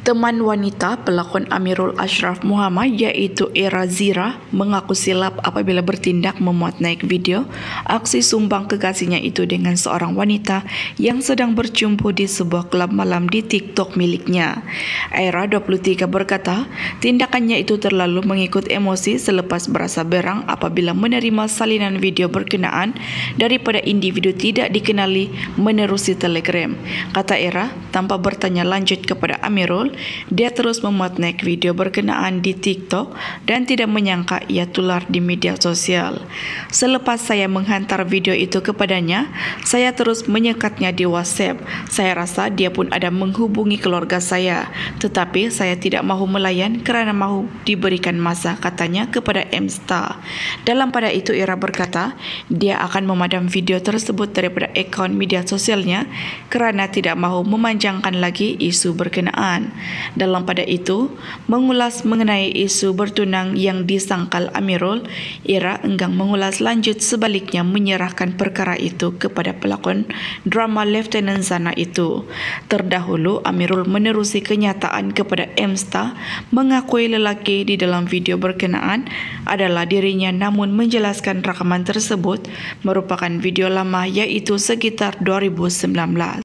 Teman wanita pelakon Amirul Ashraf Muhammad iaitu Era Zira mengaku silap apabila bertindak memuat naik video aksi sumbang kekasihnya itu dengan seorang wanita yang sedang berjumpa di sebuah kelab malam di TikTok miliknya. Era 23 berkata, tindakannya itu terlalu mengikut emosi selepas berasa berang apabila menerima salinan video berkenaan daripada individu tidak dikenali menerusi telegram. Kata Era, tanpa bertanya lanjut kepada Amirul, Zul, dia terus memuat naik video berkenaan di TikTok dan tidak menyangka ia tular di media sosial. Selepas saya menghantar video itu kepadanya, saya terus menyekatnya di WhatsApp. Saya rasa dia pun ada menghubungi keluarga saya, tetapi saya tidak mahu melayan kerana mahu diberikan masa katanya kepada Msta. Dalam pada itu Ira berkata, dia akan memadam video tersebut daripada akaun media sosialnya kerana tidak mahu memanjangkan lagi isu berkenaan. Dalam pada itu, mengulas mengenai isu bertunang yang disangkal Amirul, Ira enggang mengulas lanjut sebaliknya menyerahkan perkara itu kepada pelakon drama Lieutenant Zana itu. Terdahulu, Amirul menerusi kenyataan kepada Emsta mengakui lelaki di dalam video berkenaan adalah dirinya namun menjelaskan rakaman tersebut merupakan video lama iaitu sekitar 2019.